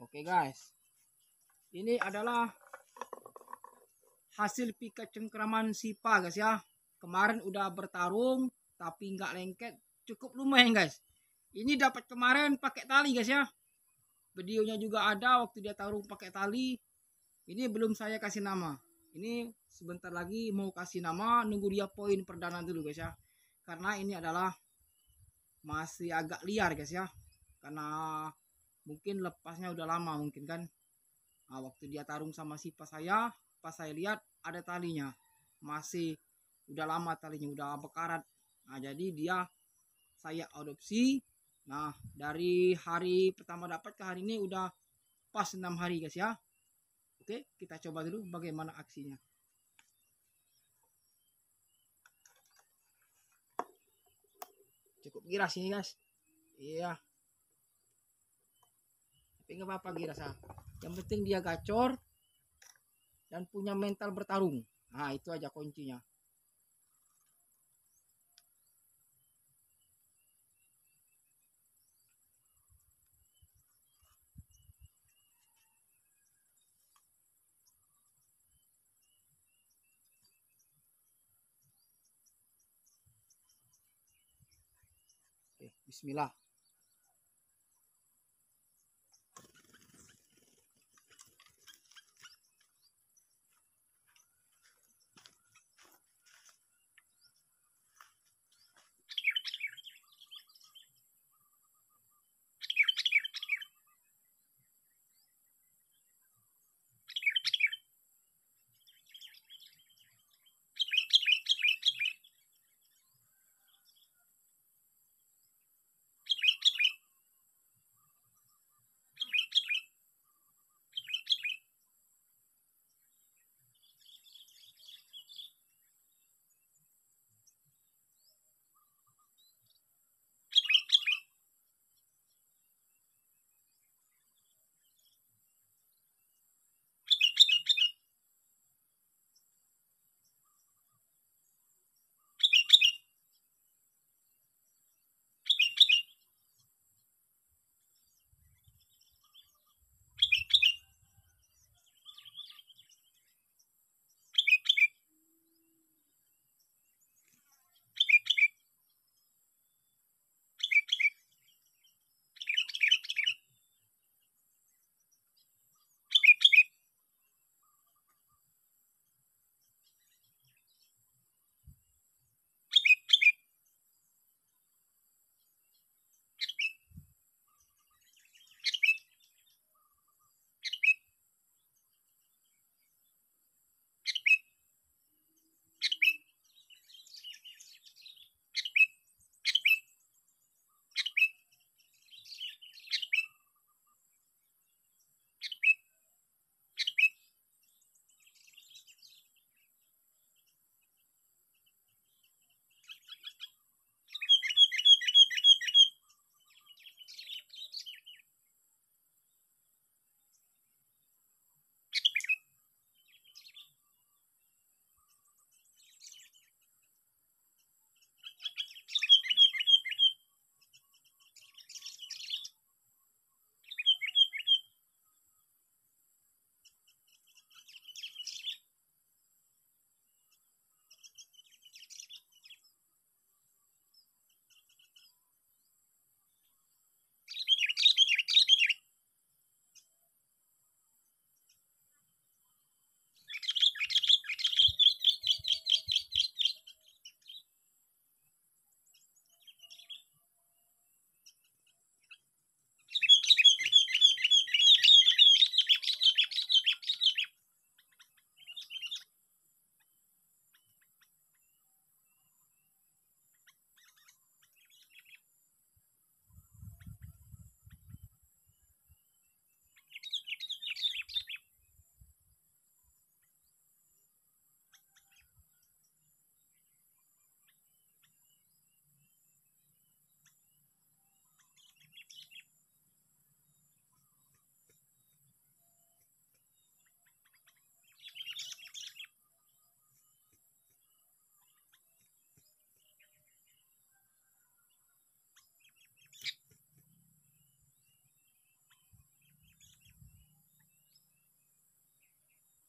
Oke okay guys, ini adalah hasil pika cengkraman sipa guys ya. Kemarin udah bertarung tapi nggak lengket, cukup lumayan guys. Ini dapat kemarin pakai tali guys ya. Videonya juga ada waktu dia tarung pakai tali. Ini belum saya kasih nama. Ini sebentar lagi mau kasih nama, nunggu dia poin perdana dulu guys ya karena ini adalah masih agak liar guys ya karena mungkin lepasnya udah lama mungkin kan nah, waktu dia tarung sama si pas saya pas saya lihat ada talinya masih udah lama talinya udah bekarat nah jadi dia saya adopsi nah dari hari pertama dapat ke hari ini udah pas enam hari guys ya oke kita coba dulu bagaimana aksinya cukup giras ini guys iya tapi nggak apa-apa giras ah. yang penting dia gacor dan punya mental bertarung nah itu aja kuncinya Bismillah.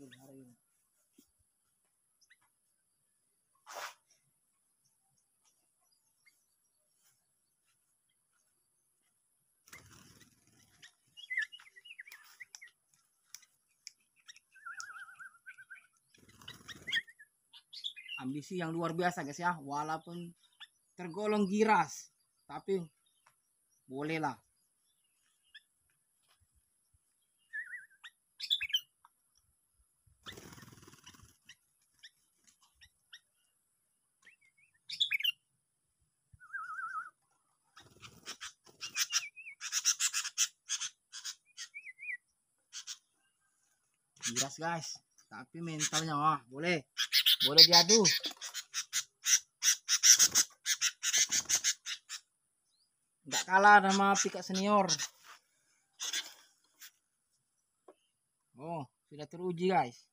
hari ini. ambisi yang luar biasa guys ya walaupun tergolong giras tapi bolehlah Biras guys. Tapi mentalnya wah boleh. Boleh diadu. Enggak kalah sama pika senior. Oh, sudah teruji guys.